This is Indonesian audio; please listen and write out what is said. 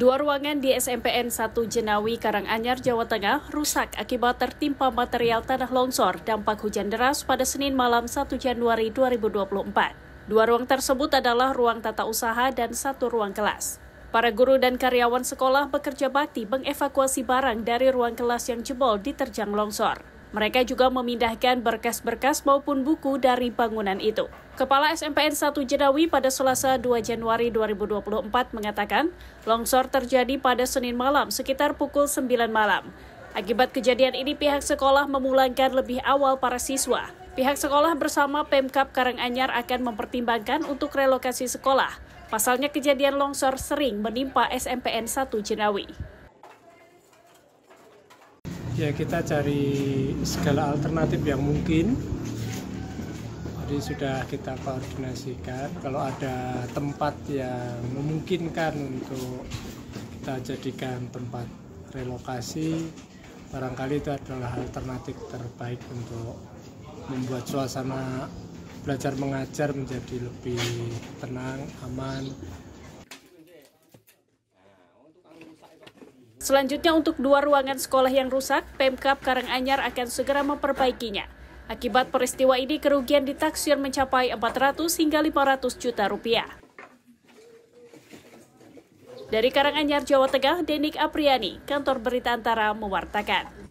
Dua ruangan di SMPN 1 Jenawi Karanganyar, Jawa Tengah rusak akibat tertimpa material tanah longsor dampak hujan deras pada Senin malam 1 Januari 2024. Dua ruang tersebut adalah ruang tata usaha dan satu ruang kelas. Para guru dan karyawan sekolah bekerja bakti mengevakuasi barang dari ruang kelas yang jebol diterjang longsor. Mereka juga memindahkan berkas-berkas maupun buku dari bangunan itu. Kepala SMPN 1 Jenawi pada Selasa 2 Januari 2024 mengatakan, longsor terjadi pada Senin malam sekitar pukul 9 malam. Akibat kejadian ini pihak sekolah memulangkan lebih awal para siswa. Pihak sekolah bersama Pemkap Karanganyar akan mempertimbangkan untuk relokasi sekolah. Pasalnya kejadian longsor sering menimpa SMPN 1 Jenawi ya kita cari segala alternatif yang mungkin jadi sudah kita koordinasikan kalau ada tempat yang memungkinkan untuk kita jadikan tempat relokasi barangkali itu adalah alternatif terbaik untuk membuat suasana belajar mengajar menjadi lebih tenang, aman, Selanjutnya untuk dua ruangan sekolah yang rusak, Pemkap Karanganyar akan segera memperbaikinya. Akibat peristiwa ini kerugian ditaksir mencapai 400 hingga 500 juta rupiah. Dari Karanganyar, Jawa Tengah, Denik Apriani, Kantor Berita Antara mewartakan.